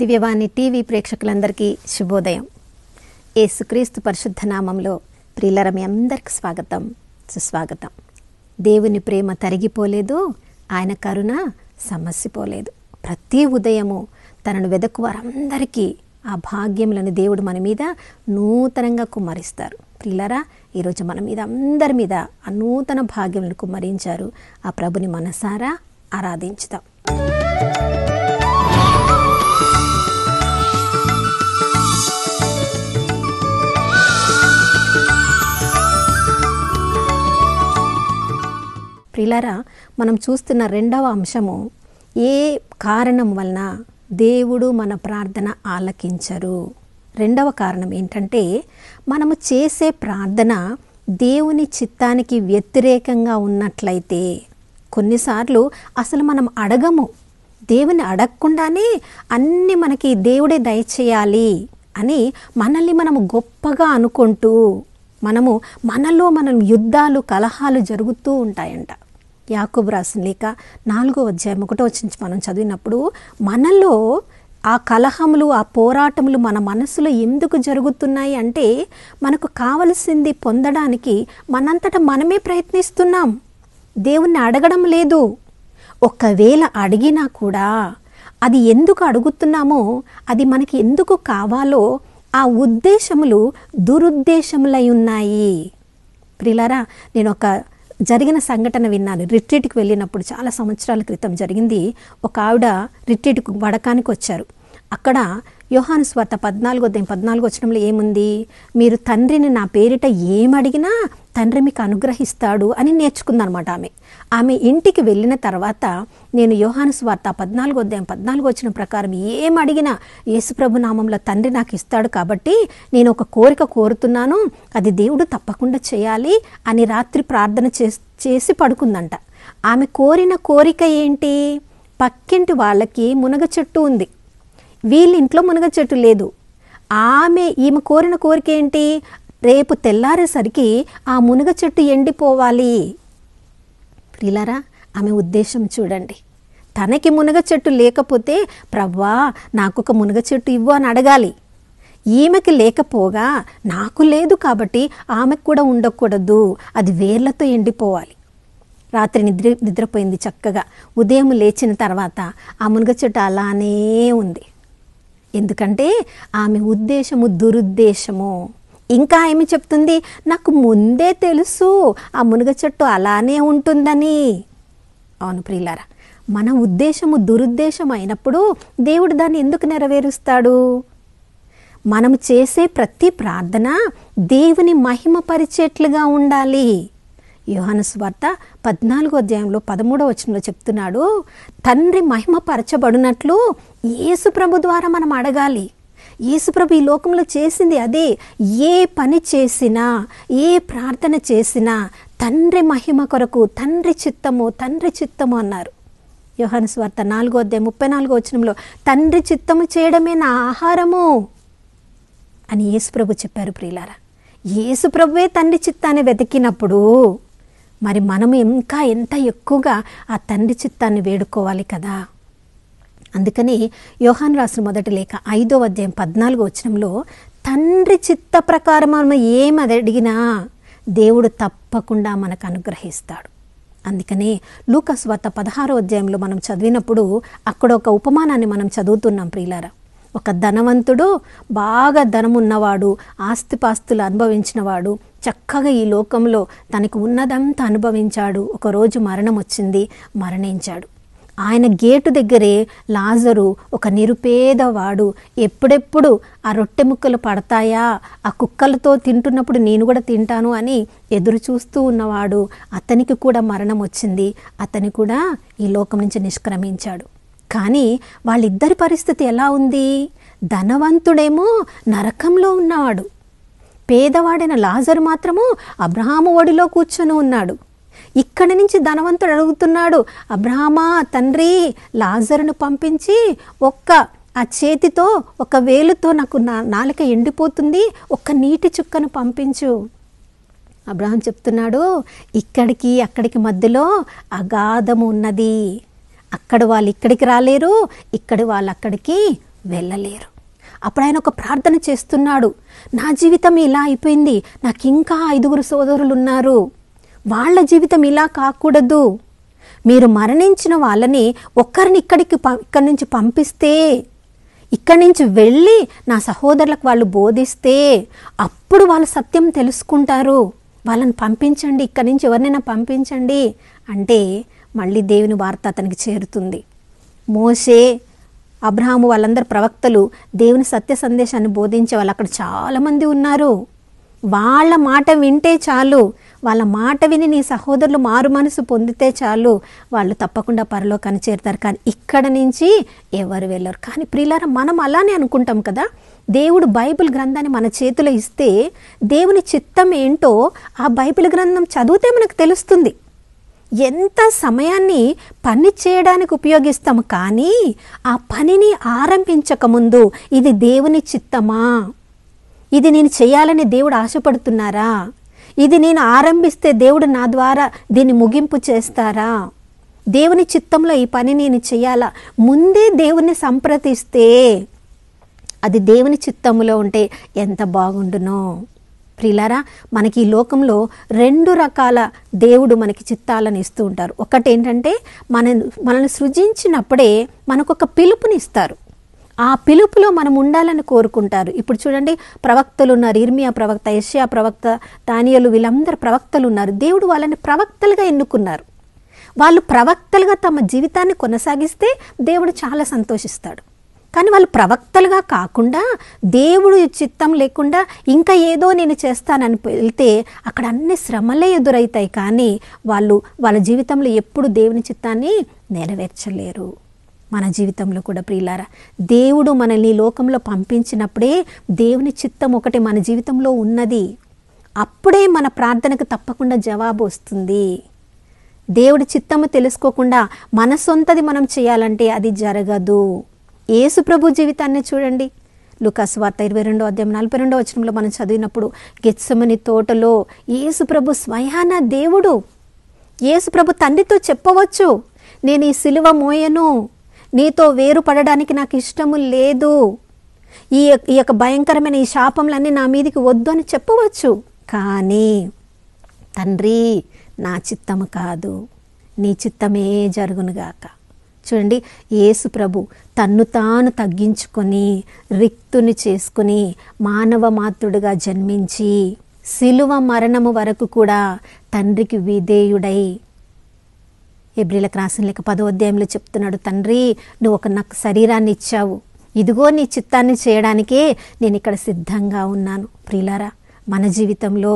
దివ్యవాణి TV ప్రేక్షకులందరికీ శుభోదయం ఏసుక్రీస్తు పరిశుద్ధ నామంలో ప్రియులర మీ అందరికి స్వాగతం సుస్వాగతం దేవుని ప్రేమ తరిగిపోలేదు ఆయన కరుణ సమస్యపోలేదు ప్రతి ఉదయము తనను వెదకు వారందరికీ ఆ భాగ్యములను దేవుడు మన మీద నూతనంగా కుమ్మరిస్తారు పిల్లరా ఈరోజు మన మీద అందరి మీద ఆ నూతన భాగ్యములను కుమ్మరించారు ఆ ప్రభుని మనసారా ఆరాధించుతాం ప్రిలరా మనం చూస్తున్న రెండవ అంశము ఏ కారణం వలన దేవుడు మన ప్రార్థన ఆలకించరు రెండవ కారణం ఏంటంటే మనము చేసే ప్రార్థన దేవుని చిత్తానికి వ్యతిరేకంగా ఉన్నట్లయితే కొన్నిసార్లు అసలు మనం అడగము దేవుని అడగకుండానే అన్నీ మనకి దేవుడే దయచేయాలి అని మనల్ని మనము గొప్పగా అనుకుంటూ మనము మనలో మనం యుద్ధాలు కలహాలు జరుగుతూ ఉంటాయంట యాకూబ్ రాసిన లేక నాలుగో అధ్యాయం ఒకటో వచ్చి మనం చదివినప్పుడు మనలో ఆ కలహములు ఆ పోరాటములు మన మనసులో ఎందుకు జరుగుతున్నాయి అంటే మనకు కావలసింది పొందడానికి మనంతటా మనమే ప్రయత్నిస్తున్నాం దేవుణ్ణి అడగడం లేదు ఒకవేళ అడిగినా కూడా అది ఎందుకు అడుగుతున్నామో అది మనకి ఎందుకు కావాలో ఆ ఉద్దేశములు దురుద్దేశములై ఉన్నాయి ప్రిలారా నేను ఒక జరిగిన సంఘటన విన్నాను రిట్రీట్కి వెళ్ళినప్పుడు చాలా సంవత్సరాల క్రితం జరిగింది ఒక ఆవిడ రిట్రీట్కు వడకానికి వచ్చారు అక్కడ యోహాను పద్నాలుగు ఉదయం పద్నాలుగు వచ్చినంలో ఏముంది మీరు తండ్రిని నా పేరిట ఏమడిగినా తండ్రి మీకు అనుగ్రహిస్తాడు అని నేర్చుకుందనమాట ఆమె ఆమె ఇంటికి వెళ్ళిన తర్వాత నేను యోహాను స్వార్త పద్నాలుగు అధ్యాయం పద్నాలుగు వచ్చిన ప్రకారం ఏం అడిగినా యేసుప్రభు నామంలో తండ్రి నాకు ఇస్తాడు కాబట్టి నేను ఒక కోరిక కోరుతున్నాను అది దేవుడు తప్పకుండా చేయాలి అని రాత్రి ప్రార్థన చేసి పడుకుందంట ఆమె కోరిన కోరిక ఏంటి పక్కింటి వాళ్ళకి మునగ చెట్టు ఉంది వీళ్ళ ఇంట్లో మునగ చెట్టు లేదు ఆమె ఈమె కోరిన కోరిక ఏంటి రేపు తెల్లారేసరికి ఆ మునగ చెట్టు ఎండిపోవాలి ప్రిలరా ఆమె ఉద్దేశం చూడండి తనకి మునగ చెట్టు లేకపోతే ప్రవ్వా నాకొక మునగ చెట్టు ఇవ్వు అని అడగాలి ఈమెకి లేకపోగా నాకు లేదు కాబట్టి ఆమెకు కూడా ఉండకూడదు అది వేర్లతో ఎండిపోవాలి రాత్రి నిద్ర నిద్రపోయింది చక్కగా ఉదయం లేచిన తర్వాత ఆ మునగ చెట్టు అలానే ఉంది ఎందుకంటే ఆమె ఉద్దేశము దురుద్దేశము ఇంకా ఏమి చెప్తుంది నాకు ముందే తెలుసు ఆ మునగ చెట్టు అలానే ఉంటుందని అవును ప్రియులారా మన ఉద్దేశము దురుద్దేశం అయినప్పుడు దేవుడు దాన్ని ఎందుకు నెరవేరుస్తాడు మనం చేసే ప్రతి ప్రార్థన దేవుని మహిమపరిచేట్లుగా ఉండాలి యోహాను స్వార్త పద్నాలుగో అధ్యాయంలో పదమూడో వచనంలో చెప్తున్నాడు తండ్రి మహిమపరచబడినట్లు యేసు ప్రభు ద్వారా మనం అడగాలి యేసుప్రభు ఈ లోకంలో చేసింది అదే ఏ పని చేసినా ఏ ప్రార్థన చేసినా తండ్రి మహిమ కొరకు తండ్రి చిత్తము తండ్రి చిత్తము అన్నారు యోహన్ స్వార్త నాలుగో అధ్యాయం ముప్పై నాలుగో వచనంలో తండ్రి చిత్తము చేయడమే నా ఆహారము అని యేసుప్రభు చెప్పారు ప్రియులారా యేసుప్రభువే తండ్రి చిత్తాన్ని వెతికినప్పుడు మరి మనము ఇంకా ఎంత ఎక్కువగా ఆ తండ్రి చిత్తాన్ని వేడుకోవాలి కదా అందుకని యోహాన్ రాసిన మొదటి లేఖ ఐదో అధ్యాయం పద్నాలుగో వచ్చినంలో తండ్రి చిత్త ప్రకారం మనం ఏమది అడిగినా దేవుడు తప్పకుండా మనకు అనుగ్రహిస్తాడు అందుకనే వార్త పదహారో అధ్యాయంలో మనం చదివినప్పుడు అక్కడ ఒక ఉపమానాన్ని మనం చదువుతున్నాం ప్రియులారా ఒక ధనవంతుడు బాగా ధనమున్నవాడు ఆస్తిపాస్తులు అనుభవించినవాడు చక్కగా ఈ లోకంలో తనకు ఉన్నదంతా అనుభవించాడు ఒకరోజు మరణం వచ్చింది మరణించాడు ఆయన గేటు దగ్గరే లాజరు ఒక నిరుపేదవాడు ఎప్పుడెప్పుడు ఆ రొట్టె ముక్కలు పడతాయా ఆ కుక్కలతో తింటున్నప్పుడు నేను కూడా తింటాను అని ఎదురు చూస్తూ ఉన్నవాడు అతనికి కూడా మరణం వచ్చింది అతని కూడా ఈ లోకం నుంచి నిష్క్రమించాడు కానీ వాళ్ళిద్దరి పరిస్థితి ఎలా ఉంది ధనవంతుడేమో నరకంలో ఉన్నవాడు పేదవాడైన లాజరు మాత్రము అబ్రహాము ఒడిలో కూర్చొని ఉన్నాడు ఇక్కడి నుంచి ధనవంతుడు అడుగుతున్నాడు అబ్రహమా తండ్రి లాజరును పంపించి ఒక్క ఆ చేతితో ఒక వేలుతో నాకు నా నాలుక ఎండిపోతుంది ఒక్క నీటి చుక్కను పంపించు అబ్రహం చెప్తున్నాడు ఇక్కడికి అక్కడికి మధ్యలో అగాధము ఉన్నది అక్కడ వాళ్ళు ఇక్కడికి రాలేరు ఇక్కడ వాళ్ళు అక్కడికి వెళ్ళలేరు అప్పుడు ఆయన ఒక ప్రార్థన చేస్తున్నాడు నా జీవితం ఇలా అయిపోయింది నాకు ఇంకా ఐదుగురు సోదరులు ఉన్నారు వాళ్ళ జీవితం ఇలా కాకూడదు మీరు మరణించిన వాళ్ళని ఒక్కరిని ఇక్కడికి ఇక్కడి నుంచి పంపిస్తే ఇక్కడి నుంచి వెళ్ళి నా సహోదరులకు వాళ్ళు బోధిస్తే అప్పుడు వాళ్ళు సత్యం తెలుసుకుంటారు వాళ్ళని పంపించండి ఇక్కడి నుంచి ఎవరినైనా పంపించండి అంటే మళ్ళీ దేవుని వార్త అతనికి చేరుతుంది మోసే అబ్రహాము వాళ్ళందరు ప్రవక్తలు దేవుని సత్య సందేశాన్ని బోధించే వాళ్ళు అక్కడ చాలామంది ఉన్నారు వాళ్ళ మాట వింటే చాలు వాళ్ళ మాట విని నీ సహోదరులు మారు మనసు పొందితే చాలు వాళ్ళు తప్పకుండా పరలోకాన్ని చేరుతారు కానీ ఇక్కడ నుంచి ఎవరు వెళ్ళరు కానీ ప్రియులార మనం అలానే అనుకుంటాం కదా దేవుడు బైబిల్ గ్రంథాన్ని మన చేతిలో ఇస్తే దేవుని చిత్తం ఏంటో ఆ బైబిల్ గ్రంథం చదివితే మనకు తెలుస్తుంది ఎంత సమయాన్ని పని చేయడానికి ఉపయోగిస్తాము కానీ ఆ పనిని ఆరంభించకముందు ఇది దేవుని చిత్తమా ఇది నేను చేయాలని దేవుడు ఆశపడుతున్నారా ఇది నేను ఆరంభిస్తే దేవుడు నా ద్వారా దీన్ని ముగింపు చేస్తారా దేవుని చిత్తంలో ఈ పని నేను చేయాలా ముందే దేవుని సంప్రదిస్తే అది దేవుని చిత్తములో ఉంటే ఎంత బాగుండునో ప్రిలారా మనకి ఈ లోకంలో రెండు రకాల దేవుడు మనకి చిత్తాలను ఇస్తూ ఉంటారు ఒకటేంటంటే మన మనల్ని సృజించినప్పుడే మనకొక పిలుపునిస్తారు ఆ పిలుపులో మనం ఉండాలని కోరుకుంటారు ఇప్పుడు చూడండి ప్రవక్తలు ఉన్నారు ఇర్మియా ప్రవక్త ఏషియా ప్రవక్త తానియలు వీళ్ళందరూ ప్రవక్తలు ఉన్నారు దేవుడు వాళ్ళని ప్రవక్తలుగా ఎన్నుకున్నారు వాళ్ళు ప్రవక్తలుగా తమ జీవితాన్ని కొనసాగిస్తే దేవుడు చాలా సంతోషిస్తాడు కానీ వాళ్ళు ప్రవక్తలుగా కాకుండా దేవుడు చిత్తం లేకుండా ఇంకా ఏదో నేను చేస్తానని వెళ్తే అక్కడ అన్ని శ్రమలే ఎదురవుతాయి కానీ వాళ్ళు వాళ్ళ జీవితంలో ఎప్పుడు దేవుని చిత్తాన్ని నెరవేర్చలేరు మన జీవితంలో కూడా ప్రియులారా దేవుడు మనల్ని లోకంలో పంపించినప్పుడే దేవుని చిత్తం ఒకటి మన జీవితంలో ఉన్నది అప్పుడే మన ప్రార్థనకు తప్పకుండా జవాబు వస్తుంది దేవుడి చిత్తము తెలుసుకోకుండా మన సొంతది మనం చేయాలంటే అది జరగదు ఏసుప్రభు జీవితాన్ని చూడండి లుకాస్ వార్త ఇరవై రెండో అధ్యాయం నలభై రెండో వచనంలో మనం చదివినప్పుడు గెచ్చమని తోటలో ఏసుప్రభు స్వయాన దేవుడు ఏసుప్రభు తండ్రితో చెప్పవచ్చు నేను ఈ సిలువ మోయను నీతో వేరు పడడానికి నాకు ఇష్టము లేదు ఈ ఈ యొక్క భయంకరమైన ఈ శాపంలన్నీ నా మీదికి వద్దు అని చెప్పవచ్చు కానీ తండ్రి నా చిత్తము కాదు నీ చిత్తమే జరుగునుగాక చూడండి యేసు ప్రభు తన్ను తాను తగ్గించుకొని రిక్తుని చేసుకుని మానవ మాతృడుగా జన్మించి శిలువ మరణము వరకు కూడా తండ్రికి విధేయుడై ఎబ్రిలకు రాసిన లేక పదో అధ్యాయంలో చెప్తున్నాడు తండ్రి నువ్వు ఒక నాకు శరీరాన్ని ఇచ్చావు ఇదిగో నీ చిత్తాన్ని చేయడానికే నేను ఇక్కడ సిద్ధంగా ఉన్నాను ప్రియులారా మన జీవితంలో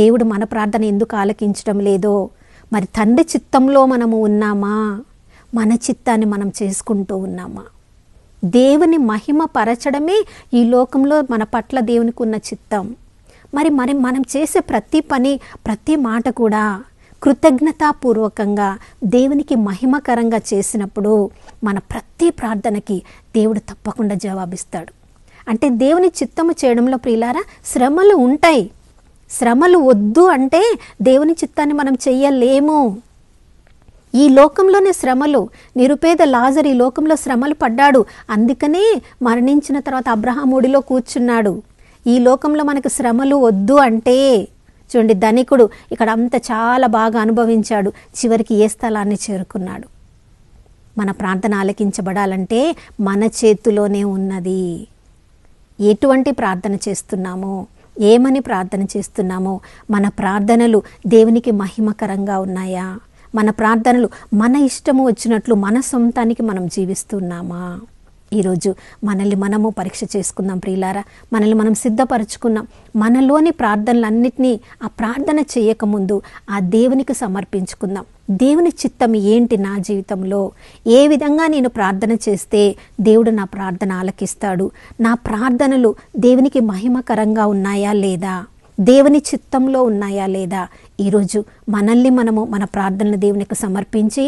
దేవుడు మన ప్రార్థన ఎందుకు ఆలకించడం లేదో మరి తండ్రి చిత్తంలో మనము ఉన్నామా మన చిత్తాన్ని మనం చేసుకుంటూ ఉన్నామా దేవుని మహిమ పరచడమే ఈ లోకంలో మన పట్ల దేవునికి ఉన్న చిత్తం మరి మరి మనం చేసే ప్రతి పని ప్రతి మాట కూడా కృతజ్ఞతాపూర్వకంగా దేవునికి మహిమకరంగా చేసినప్పుడు మన ప్రతి ప్రార్థనకి దేవుడు తప్పకుండా జవాబిస్తాడు అంటే దేవుని చిత్తము చేయడంలో ప్రియులారా శ్రమలు ఉంటాయి శ్రమలు వద్దు అంటే దేవుని చిత్తాన్ని మనం చెయ్యలేము ఈ లోకంలోనే శ్రమలు నిరుపేద లాజర్ ఈ లోకంలో శ్రమలు పడ్డాడు అందుకనే మరణించిన తర్వాత అబ్రహాముడిలో కూర్చున్నాడు ఈ లోకంలో మనకు శ్రమలు వద్దు అంటే చూడండి ధనికుడు ఇక్కడ అంత చాలా బాగా అనుభవించాడు చివరికి ఏ స్థలాన్ని చేరుకున్నాడు మన ప్రార్థన ఆలకించబడాలంటే మన చేతిలోనే ఉన్నది ఎటువంటి ప్రార్థన చేస్తున్నామో ఏమని ప్రార్థన చేస్తున్నామో మన ప్రార్థనలు దేవునికి మహిమకరంగా ఉన్నాయా మన ప్రార్థనలు మన ఇష్టము వచ్చినట్లు మన సొంతానికి మనం జీవిస్తున్నామా ఈరోజు మనల్ని మనము పరీక్ష చేసుకుందాం ప్రియులారా మనల్ని మనం సిద్ధపరచుకున్నాం మనలోని ప్రార్థనలన్నింటినీ ఆ ప్రార్థన చేయకముందు ఆ దేవునికి సమర్పించుకుందాం దేవుని చిత్తం ఏంటి నా జీవితంలో ఏ విధంగా నేను ప్రార్థన చేస్తే దేవుడు నా ప్రార్థన ఆలకిస్తాడు నా ప్రార్థనలు దేవునికి మహిమకరంగా ఉన్నాయా లేదా దేవుని చిత్తంలో ఉన్నాయా లేదా ఈరోజు మనల్ని మనము మన ప్రార్థనలు దేవునికి సమర్పించి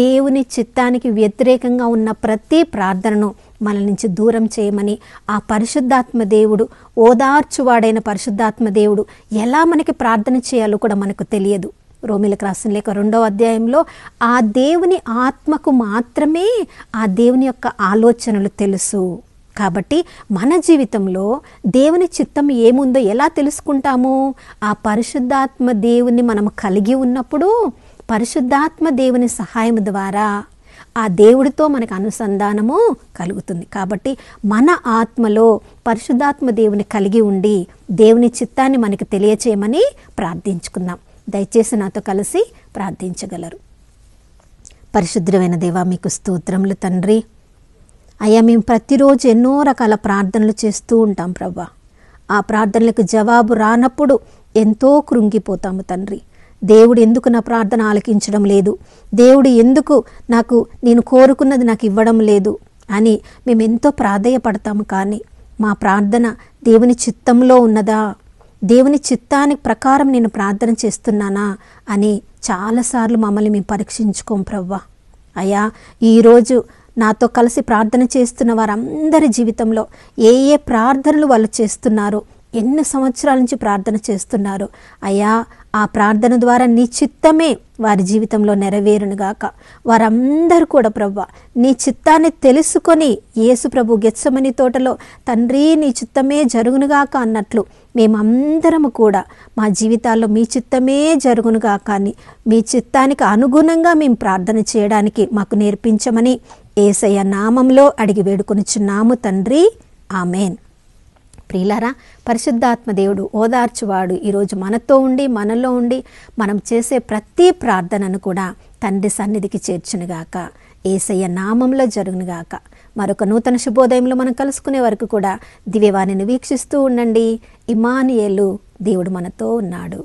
దేవుని చిత్తానికి వ్యతిరేకంగా ఉన్న ప్రతి ప్రార్థనను మన నుంచి దూరం చేయమని ఆ పరిశుద్ధాత్మ దేవుడు ఓదార్చువాడైన పరిశుద్ధాత్మ దేవుడు ఎలా మనకి ప్రార్థన చేయాలో కూడా మనకు తెలియదు రోమిలకు రాసిన లేక రెండో అధ్యాయంలో ఆ దేవుని ఆత్మకు మాత్రమే ఆ దేవుని యొక్క ఆలోచనలు తెలుసు కాబట్టి మన జీవితంలో దేవుని చిత్తం ఏముందో ఎలా తెలుసుకుంటాము ఆ పరిశుద్ధాత్మ దేవుని మనం కలిగి ఉన్నప్పుడు పరిశుద్ధాత్మ దేవుని సహాయం ద్వారా ఆ దేవుడితో మనకు అనుసంధానము కలుగుతుంది కాబట్టి మన ఆత్మలో పరిశుద్ధాత్మ దేవుని కలిగి ఉండి దేవుని చిత్తాన్ని మనకు తెలియచేయమని ప్రార్థించుకుందాం దయచేసి నాతో కలిసి ప్రార్థించగలరు పరిశుద్ధమైన దేవ మీకు స్తోత్రములు తండ్రి అయ్యా మేము ప్రతిరోజు ఎన్నో రకాల ప్రార్థనలు చేస్తూ ఉంటాం ప్రభా ఆ ప్రార్థనలకు జవాబు రానప్పుడు ఎంతో కృంగిపోతాము తండ్రి దేవుడు ఎందుకు నా ప్రార్థన ఆలకించడం లేదు దేవుడు ఎందుకు నాకు నేను కోరుకున్నది నాకు ఇవ్వడం లేదు అని మేము ఎంతో ప్రాధేయపడతాము కానీ మా ప్రార్థన దేవుని చిత్తంలో ఉన్నదా దేవుని చిత్తానికి ప్రకారం నేను ప్రార్థన చేస్తున్నానా అని చాలాసార్లు మమ్మల్ని మేము పరీక్షించుకోం ప్రవ్వా అయ్యా ఈరోజు నాతో కలిసి ప్రార్థన చేస్తున్న వారందరి జీవితంలో ఏ ఏ ప్రార్థనలు వాళ్ళు చేస్తున్నారు ఎన్ని సంవత్సరాల నుంచి ప్రార్థన చేస్తున్నారు అయ్యా ఆ ప్రార్థన ద్వారా నీ చిత్తమే వారి జీవితంలో నెరవేరునుగాక వారందరూ కూడా ప్రభు నీ చిత్తాన్ని తెలుసుకొని యేసు ప్రభు గెచ్చమని తోటలో తండ్రి నీ చిత్తమే జరుగునుగాక అన్నట్లు మేమందరము కూడా మా జీవితాల్లో మీ చిత్తమే జరుగునుగాక అని మీ చిత్తానికి అనుగుణంగా మేము ప్రార్థన చేయడానికి మాకు నేర్పించమని ఏసయ్య నామంలో అడిగి వేడుకొనిచున్నాము తండ్రి ఆమెన్ ప్రియులారా పరిశుద్ధాత్మ దేవుడు ఓదార్చువాడు ఈరోజు మనతో ఉండి మనలో ఉండి మనం చేసే ప్రతి ప్రార్థనను కూడా తండ్రి సన్నిధికి చేర్చునుగాక ఏసయ్య నామంలో జరుగునుగాక మరొక నూతన శుభోదయంలో మనం కలుసుకునే వరకు కూడా దివ్యవాణిని వీక్షిస్తూ ఉండండి ఇమానియలు దేవుడు మనతో ఉన్నాడు